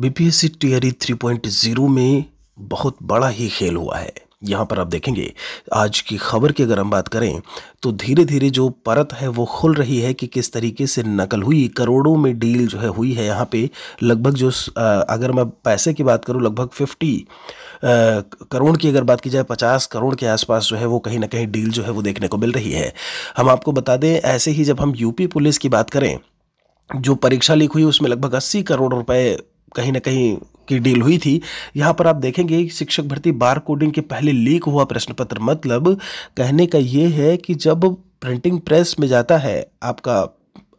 BPSC TRE 3.0 में बहुत बड़ा ही खेल हुआ है यहाँ पर आप देखेंगे आज की खबर की अगर हम बात करें तो धीरे धीरे जो परत है वो खुल रही है कि किस तरीके से नकल हुई करोड़ों में डील जो है हुई है यहाँ पे लगभग जो अगर मैं पैसे की बात करूँ लगभग फिफ्टी करोड़ की अगर बात की जाए पचास करोड़ के आसपास जो है वो कहीं ना कहीं डील जो है वो देखने को मिल रही है हम आपको बता दें ऐसे ही जब हम यूपी पुलिस की बात करें जो परीक्षा लीक हुई उसमें लगभग अस्सी करोड़ रुपए कहीं ना कहीं की डील हुई थी यहाँ पर आप देखेंगे शिक्षक भर्ती बार कोडिंग के पहले लीक हुआ प्रश्न पत्र मतलब कहने का ये है कि जब प्रिंटिंग प्रेस में जाता है आपका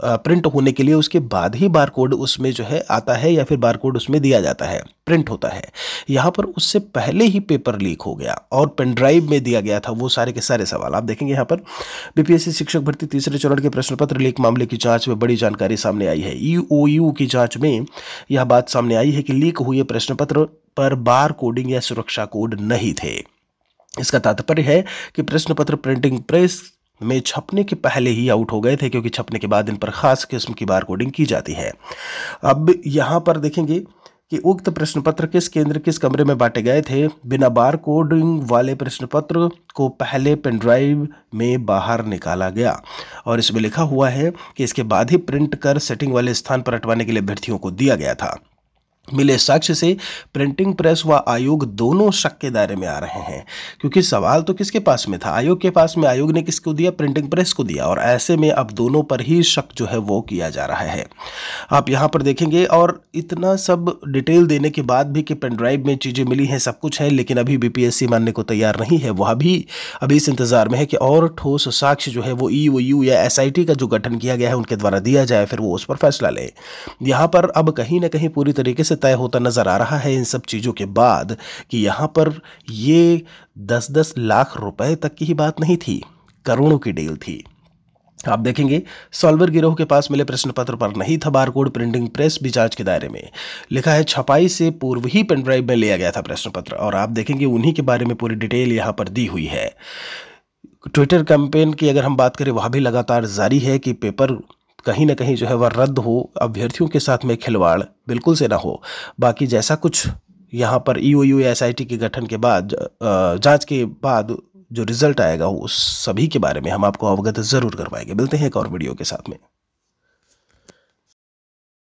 प्रिंट होने के लिए उसके बाद ही बारकोड उसमें जो है आता है या फिर बारकोड उसमें दिया जाता है प्रिंट होता है यहाँ पर उससे पहले ही पेपर लीक हो गया और पेन ड्राइव में दिया गया था वो सारे के सारे सवाल आप देखेंगे यहाँ पर बीपीएससी शिक्षक भर्ती तीसरे चरण के प्रश्न पत्र लीक मामले की जाँच में बड़ी जानकारी सामने आई है ई e की जाँच में यह बात सामने आई है कि लीक हुए प्रश्न पत्र पर बार या सुरक्षा कोड नहीं थे इसका तात्पर्य है कि प्रश्न पत्र प्रिंटिंग प्रेस में छपने के पहले ही आउट हो गए थे क्योंकि छपने के बाद इन पर खास किस्म की बार कोडिंग की जाती है अब यहाँ पर देखेंगे कि उक्त प्रश्न पत्र किस केंद्र किस कमरे में बांटे गए थे बिना बार कोडिंग वाले प्रश्न पत्र को पहले पेनड्राइव में बाहर निकाला गया और इसमें लिखा हुआ है कि इसके बाद ही प्रिंट कर सेटिंग वाले स्थान पर हटवाने के लिए अभ्यर्थियों को दिया गया था मिले साक्ष्य से प्रिंटिंग प्रेस व आयोग दोनों शक के दायरे में आ रहे हैं क्योंकि सवाल तो किसके पास में था आयोग के पास में आयोग ने किसको दिया प्रिंटिंग प्रेस को दिया और ऐसे में अब दोनों पर ही शक जो है वो किया जा रहा है आप यहां पर देखेंगे और इतना सब डिटेल देने के बाद भी कि पेनड्राइव में चीज़ें मिली हैं सब कुछ है लेकिन अभी बीपीएससी मानने को तैयार नहीं है वह भी अभी इस इंतज़ार में है कि और ठोस साक्ष्य जो है वो ई e यू या एस का जो गठन किया गया है उनके द्वारा दिया जाए फिर वो उस पर फैसला लें यहां पर अब कहीं ना कहीं पूरी तरीके से तय होता नज़र आ रहा है इन सब चीज़ों के बाद कि यहां पर ये दस दस लाख रुपए तक की ही बात नहीं थी करोड़ों की डील थी आप देखेंगे सॉल्वर गिरोह के पास मिले प्रश्न पत्र पर नहीं था बारकोड प्रिंटिंग प्रेस भी जांच के दायरे में लिखा है छपाई से पूर्व ही पेनड्राइव में लिया गया था प्रश्न पत्र और आप देखेंगे उन्हीं के बारे में पूरी डिटेल यहां पर दी हुई है ट्विटर कैंपेन की अगर हम बात करें वह भी लगातार जारी है कि पेपर कहीं ना कहीं जो है वह रद्द हो अभ्यर्थियों के साथ में खिलवाड़ बिल्कुल से ना हो बाकी जैसा कुछ यहाँ पर E O U S I T के गठन के बाद जांच के बाद जो रिजल्ट आएगा उस सभी के बारे में हम आपको अवगत ज़रूर करवाएंगे मिलते हैं एक और वीडियो के साथ में